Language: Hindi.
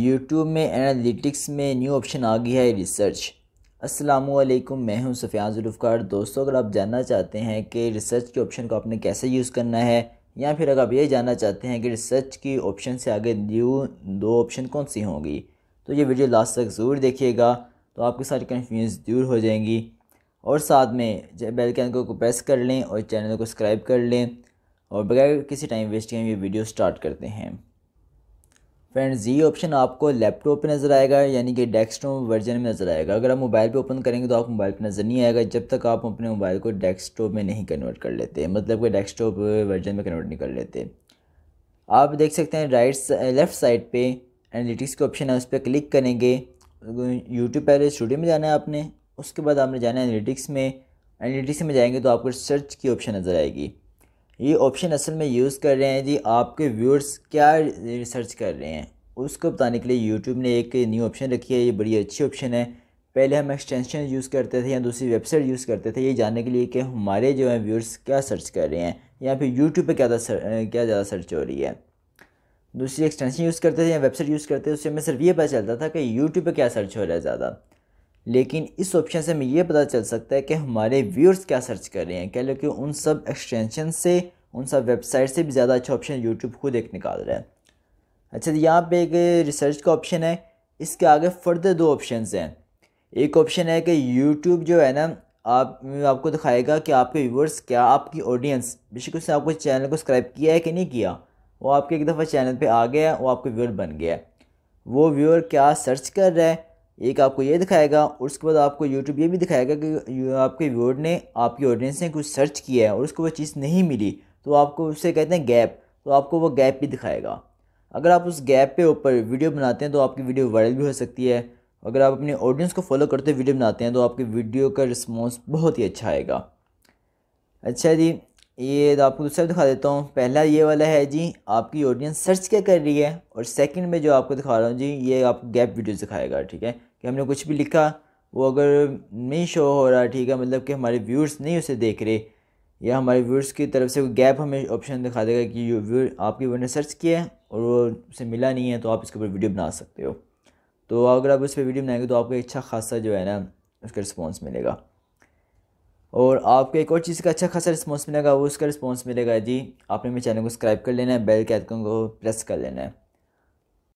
यूट्यूब में एनालिटिक्स में न्यू ऑप्शन आ गया है रिसर्च वालेकुम मैं हूं सफ़ियान जुल्फ़कार दोस्तों अगर आप जानना चाहते हैं कि रिसर्च के ऑप्शन को आपने कैसे यूज़ करना है या फिर अगर आप ये जानना चाहते हैं कि रिसर्च की ऑप्शन से आगे न्यू दो ऑप्शन कौन सी होंगी तो ये वीडियो लास्ट तक ज़रूर देखिएगा तो आपके सारी कन्फ्यूज़ दूर हो जाएंगी और साथ में बेल के आइकन को प्रेस कर लें और चैनल को सब्सक्राइब कर लें और बगैर किसी टाइम वेस्ट के ये वीडियो स्टार्ट करते हैं फ्रेंड ये ऑप्शन आपको लैपटॉप पे नज़र आएगा यानी कि डेस्कटॉप वर्जन में नज़र आएगा अगर आप मोबाइल पे ओपन करेंगे तो आप मोबाइल पे नज़र नहीं आएगा जब तक आप अपने मोबाइल को डेस्कटॉप में नहीं कन्वर्ट कर लेते मतलब कि डेस्कटॉप वर्जन में कन्वर्ट नहीं कर लेते आप देख सकते हैं राइट लेफ़्ट साइड पर एनालिटिक्स का ऑप्शन है उस पर क्लिक करेंगे यूट्यूब पहले स्टूडियो में जाना है आपने उसके बाद आपने जाना है एनालिटिक्स में एनालिटिक्स में जाएंगे तो आपको सर्च की ऑप्शन नज़र आएगी ये ऑप्शन असल में यूज़ कर रहे हैं जी आपके व्यूअर्स क्या रिसर्च कर रहे हैं उसको बताने के लिए यूट्यूब ने एक न्यू ऑप्शन रखी है ये बड़ी अच्छी ऑप्शन है पहले हम एक्सटेंशन यूज़ करते थे या दूसरी वेबसाइट यूज़ करते थे ये जानने के लिए कि हमारे जो हैं व्यूअर्स क्या सर्च कर रहे हैं या फिर यूट्यूब पर क्या क्या ज़्यादा सर्च हो रही है दूसरी एक्सटेंशन यूज़ करते थे या वेबसाइट यूज़ करते थे उससे हमें सिर्फ ये पता चलता था कि यूट्यूब पर क्या सर्च हो रहा है ज़्यादा लेकिन इस ऑप्शन से हमें यह पता चल सकता है कि हमारे व्यूअर्स क्या सर्च कर रहे हैं कह लो कि उन सब एक्सटेंशन से उन सब वेबसाइट से भी ज़्यादा अच्छा ऑप्शन यूट्यूब खुद एक निकाल रहा है अच्छा तो यहाँ पे एक रिसर्च का ऑप्शन है इसके आगे फर्दर दो ऑप्शन हैं एक ऑप्शन है कि यूट्यूब जो है ना आप आपको दिखाएगा कि आपके व्यूवर्स क्या आपकी ऑडियंस बेशक उसने आपको चैनल को सब्सक्राइब किया है कि नहीं किया वो आपके एक दफ़ा चैनल पे आ गया वो आपका व्यूअर बन गया वो व्यूअर क्या सर्च कर रहा है एक आपको ये दिखाएगा और उसके बाद आपको यूट्यूब ये भी दिखाएगा कि आपके व्यूअर ने आपकी ऑडियंस ने कुछ सर्च किया है और उसको वो चीज़ नहीं मिली तो आपको उससे कहते हैं गैप तो आपको वो गैप भी दिखाएगा अगर आप उस गैप पे ऊपर वीडियो बनाते हैं तो आपकी वीडियो वायरल भी हो सकती है अगर आप अपने ऑडियंस को फॉलो करते वीडियो बनाते हैं तो आपकी वीडियो का रिस्पॉन्स बहुत ही अच्छा आएगा अच्छा जी ये तो आपको दूसरा दिखा देता हूँ पहला ये वाला है जी आपकी ऑडियंस सर्च क्या कर रही है और सेकंड में जो आपको दिखा रहा हूँ जी ये आप गैप वीडियोस दिखाएगा ठीक है कि हमने कुछ भी लिखा वो अगर नहीं शो हो रहा ठीक है मतलब कि हमारे व्यूअर्स नहीं उसे देख रहे या हमारे व्यूअर्स की तरफ से गैप हमें ऑप्शन दिखा देगा कि व्यूअर आपकी व्यूअर ने सर्च किया है और वो उसे मिला नहीं है तो आप इसके ऊपर वीडियो बना सकते हो तो अगर आप उस पर वीडियो बनाएंगे तो आपको अच्छा खासा जो है ना उसका रिस्पॉन्स मिलेगा और आपको एक और चीज़ का अच्छा खासा रिस्पॉन्स मिलेगा वो उसका रिस्पॉन्स मिलेगा जी आपने मेरे चैनल को सब्सक्राइब कर लेना है बेल के आइकन को प्रेस कर लेना है